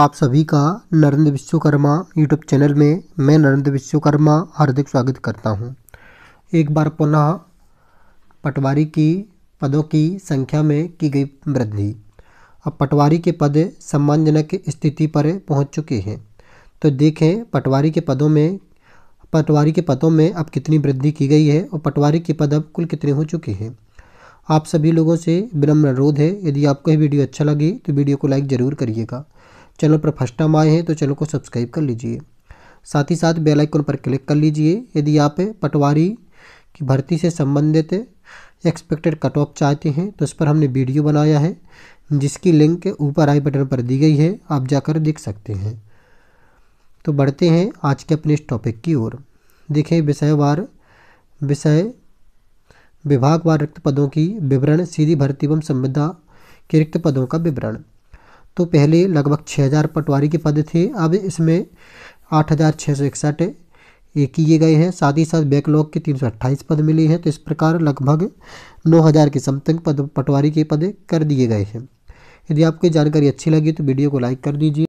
आप सभी का नरेंद्र विश्वकर्मा यूट्यूब चैनल में मैं नरेंद्र विश्वकर्मा हार्दिक स्वागत करता हूं। एक बार पुनः पटवारी की पदों की संख्या में की गई वृद्धि अब पटवारी के पद सम्मानजनक स्थिति पर पहुंच चुके हैं तो देखें पटवारी के पदों में पटवारी के पदों में अब कितनी वृद्धि की गई है और पटवारी के पद अब कुल कितने हो चुके हैं आप सभी लोगों से विनम्र अनुरोध है यदि आपको यह वीडियो अच्छा लगे तो वीडियो को लाइक ज़रूर करिएगा चैनल पर फर्स्ट टाइम आए हैं तो चैनल को सब्सक्राइब कर लीजिए साथ ही साथ बेल आइकन पर क्लिक कर लीजिए यदि आप पटवारी की भर्ती से संबंधित एक्सपेक्टेड कट ऑफ चाहते हैं तो उस पर हमने वीडियो बनाया है जिसकी लिंक ऊपर आई बटन पर दी गई है आप जाकर देख सकते हैं तो बढ़ते हैं आज के अपने इस टॉपिक की ओर देखें विषयवार विषय विभागवार रिक्त पदों की विवरण सीधी भर्ती एवं संविदा के रिक्त पदों का विवरण तो पहले लगभग 6000 पटवारी के पद थे अब इसमें आठ हज़ार छः सौ इकसठ किए गए हैं साथ ही साथ बैकलॉग के तीन सौ अट्ठाईस पद मिले हैं तो इस प्रकार लगभग नौ हज़ार के समथिंग पद पटवारी के पद कर दिए गए हैं यदि आपको जानकारी अच्छी लगी तो वीडियो को लाइक कर दीजिए